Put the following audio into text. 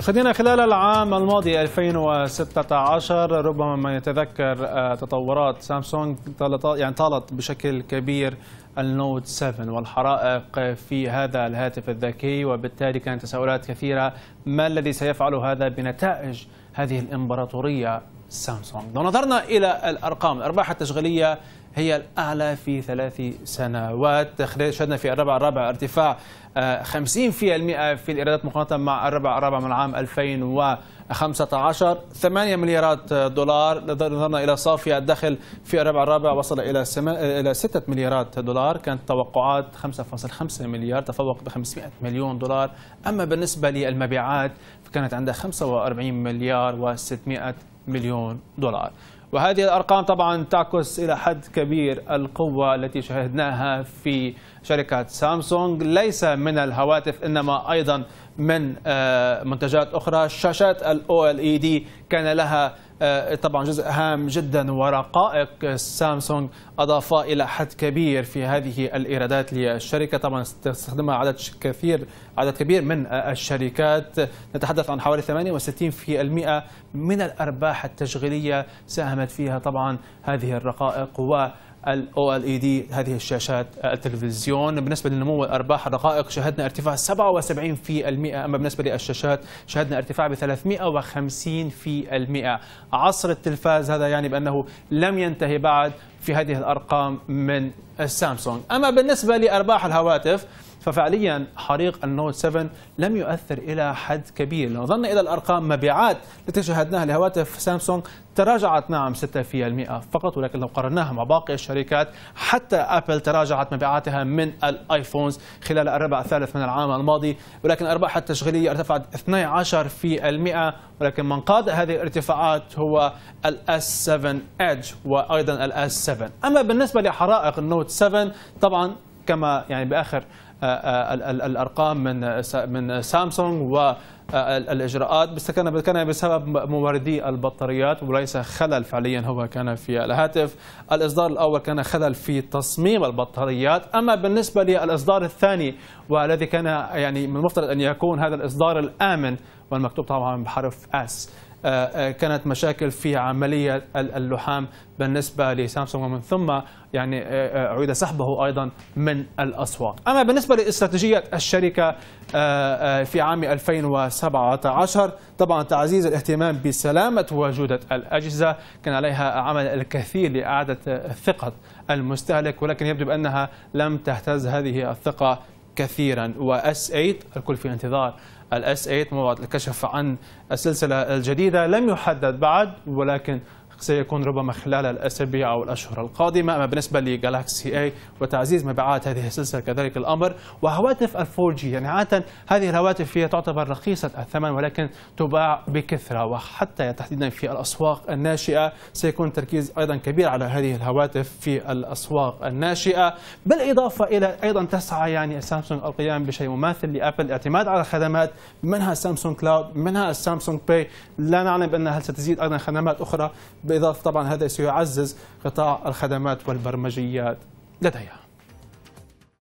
خلينا خلال العام الماضي 2016 ربما ما يتذكر آه، تطورات سامسونج يعني طالت بشكل كبير النوت 7 والحرائق في هذا الهاتف الذكي وبالتالي كانت تساؤلات كثيرة ما الذي سيفعل هذا بنتائج هذه الإمبراطورية سامسونج لو نظرنا إلى الأرقام الأرباح التشغيلية هي الأعلى في ثلاث سنوات شهدنا في الربع الرابع ارتفاع 50% آه، في الإيرادات مقارنة مع الربع الرابع من عام 2015 8 مليارات دولار نظرنا إلى صافي الدخل في الربع الرابع وصل إلى إلى 6 مليارات دولار كانت توقعات 5.5 مليار تفوق ب 500 مليون دولار أما بالنسبة للمبيعات فكانت عندها 45 مليار و600 مليون دولار وهذه الأرقام طبعا تعكس إلى حد كبير القوة التي شاهدناها في شركة سامسونج ليس من الهواتف إنما أيضا من آه، منتجات أخرى شاشات الـ OLED كان لها آه، طبعا جزء هام جدا ورقائق سامسونج أضاف إلى حد كبير في هذه الإيرادات للشركة طبعا استخدمها عدد كثير عدد كبير من آه، الشركات نتحدث عن حوالي 68% من الأرباح التشغيلية ساهمت فيها طبعا هذه الرقائق و ال OLED هذه الشاشات التلفزيون بالنسبة لنمو الأرباح الرقائق شهدنا ارتفاع 77% أما بالنسبة للشاشات شهدنا ارتفاع ب 350% عصر التلفاز هذا يعني بأنه لم ينتهي بعد في هذه الأرقام من السامسونج أما بالنسبة لأرباح الهواتف ففعليا حريق النوت 7 لم يؤثر إلى حد كبير لو نظرنا إلى الأرقام مبيعات التي شاهدناها لهواتف سامسونج تراجعت نعم 6% فقط ولكن لو قارناها مع باقي الشركات حتى أبل تراجعت مبيعاتها من الآيفونز خلال الربع الثالث من العام الماضي ولكن أرباحها التشغيلية ارتفعت 12% ولكن من قاد هذه الارتفاعات هو الاس 7 ايدج وايضا الاس 7 اما بالنسبه لحرائق النوت 7 طبعا كما يعني باخر آه، آه، الارقام من من سامسونج و آه، الاجراءات بس كان كان بسبب موردي البطاريات وليس خلل فعليا هو كان في الهاتف الاصدار الاول كان خلل في تصميم البطاريات اما بالنسبه للاصدار الثاني والذي كان يعني من المفترض ان يكون هذا الاصدار الامن والمكتوب طبعا بحرف اس كانت مشاكل في عملية اللحام بالنسبة لسامسونج ومن ثم يعني عيد سحبه أيضا من الأسواق أما بالنسبة بالنسبة لاستراتيجية الشركة آه، آه، في عام 2017 طبعا تعزيز الاهتمام بسلامة وجودة الأجهزة كان عليها عمل الكثير لإعادة ثقة المستهلك ولكن يبدو بأنها لم تهتز هذه الثقة كثيرا واس 8 الكل في انتظار الاس 8 موعد الكشف عن السلسله الجديده لم يحدد بعد ولكن سيكون ربما خلال الأسابيع أو الأشهر القادمة أما بالنسبة لجالاكسي أي وتعزيز مبيعات هذه السلسلة كذلك الأمر وهواتف جي يعني عادة هذه الهواتف هي تعتبر رخيصة الثمن ولكن تباع بكثرة وحتى تحديدا في الأسواق الناشئة سيكون تركيز أيضا كبير على هذه الهواتف في الأسواق الناشئة بالإضافة إلى أيضا تسعى يعني سامسونج القيام بشيء مماثل لأبل الاعتماد على خدمات منها سامسونج كلاود منها سامسونج باي لا نعلم بأن هل ستزيد أيضا خدمات أخرى بإضافة طبعا هذا سيعزز قطاع الخدمات والبرمجيات لديها